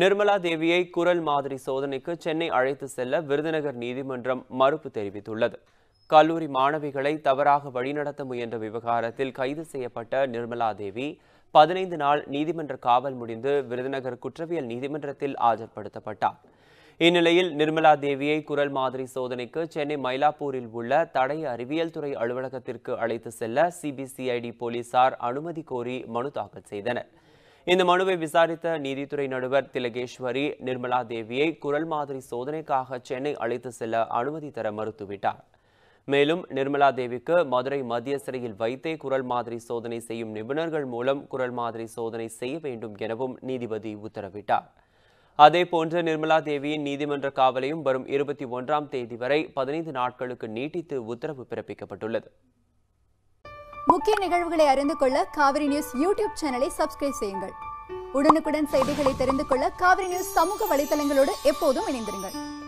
நிர்மலா தேவியை குரல் மாதிரி சோதனைக்கு சென்னை அழைத்து செல்ல விருதுநகர் நீதிமன்றம் மறுப்பு தெரிவித்துள்ளது கல்லூரி மாணவிகளை தவறாக வழிநடத்த முயன்ற விவகாரத்தில் கைது செய்யப்பட்ட நிர்மலா தேவி பதினைந்து நாள் நீதிமன்ற காவல் முடிந்து விருதுநகர் குற்றவியல் நீதிமன்றத்தில் ஆஜர்படுத்தப்பட்டார் இந்நிலையில் நிர்மலா தேவியை குரல் மாதிரி சோதனைக்கு சென்னை மயிலாப்பூரில் உள்ள தடை அறிவியல் துறை அலுவலகத்திற்கு அழைத்து செல்ல சிபிசிஐடி போலீசார் அனுமதி கோரி மனு தாக்கல் செய்தனர் இந்த மனுவை விசாரித்த நீதித்துறை நடுவர் திலகேஸ்வரி நிர்மலா தேவியை குரல் மாதிரி சோதனைக்காக சென்னை அழைத்து செல்ல அனுமதி தர மறுத்துவிட்டார் மேலும் நிர்மலா தேவிக்கு மதுரை மத்திய சிறையில் வைத்தே குரல் மாதிரி சோதனை செய்யும் நிபுணர்கள் மூலம் குரல் மாதிரி சோதனை செய்ய வேண்டும் எனவும் நீதிபதி உத்தரவிட்டார் அதே போன்று நிர்மலா தேவியின் நீதிமன்ற காவலையும் வரும் இருபத்தி ஒன்றாம் தேதி வரை பதினைந்து நாட்களுக்கு நீட்டித்து உத்தரவு பிறப்பிக்கப்பட்டுள்ளது முக்கிய நிகழ்வுகளை அறிந்து கொள்ள காவிரி நியூஸ் யூடியூப் சேனலை சப்ஸ்கிரைப் செய்யுங்கள் உடனுக்குடன் செய்திகளை தெரிந்து கொள்ள காவிரி நியூஸ் சமூக வலைதளங்களோடு எப்போதும் இணைந்திருங்கள்